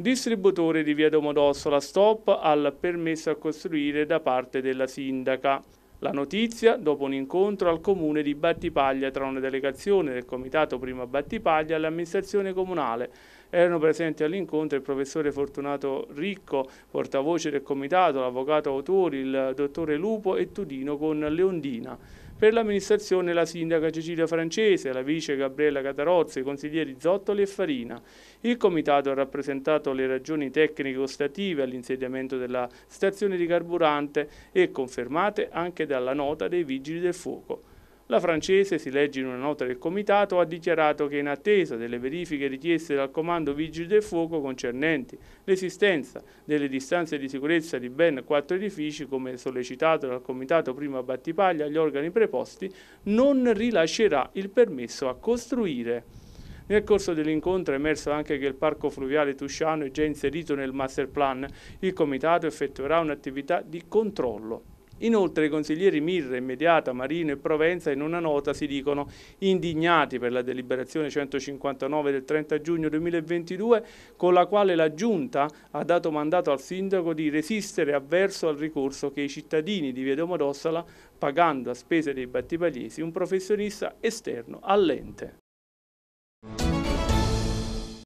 distributore di via Domodossola stop al permesso a costruire da parte della sindaca. La notizia dopo un incontro al comune di Battipaglia tra una delegazione del comitato Prima Battipaglia e l'amministrazione comunale. Erano presenti all'incontro il professore Fortunato Ricco, portavoce del comitato, l'avvocato Autori, il dottore Lupo e Tudino con Leondina per l'amministrazione la sindaca Cecilia Francese, la vice Gabriella Catarozzi, i consiglieri Zottoli e Farina. Il comitato ha rappresentato le ragioni tecniche ostative all'insediamento della stazione di carburante e confermate anche dalla nota dei vigili del fuoco. La francese, si legge in una nota del comitato, ha dichiarato che in attesa delle verifiche richieste dal comando Vigili del Fuoco concernenti l'esistenza delle distanze di sicurezza di ben quattro edifici, come sollecitato dal comitato prima Battipaglia agli organi preposti, non rilascerà il permesso a costruire. Nel corso dell'incontro è emerso anche che il parco fluviale Tusciano è già inserito nel master plan. Il comitato effettuerà un'attività di controllo. Inoltre i consiglieri Mirre, Immediata, Marino e Provenza in una nota si dicono indignati per la deliberazione 159 del 30 giugno 2022 con la quale la Giunta ha dato mandato al Sindaco di resistere avverso al ricorso che i cittadini di Via Domodossola, pagando a spese dei battipagliesi un professionista esterno all'ente.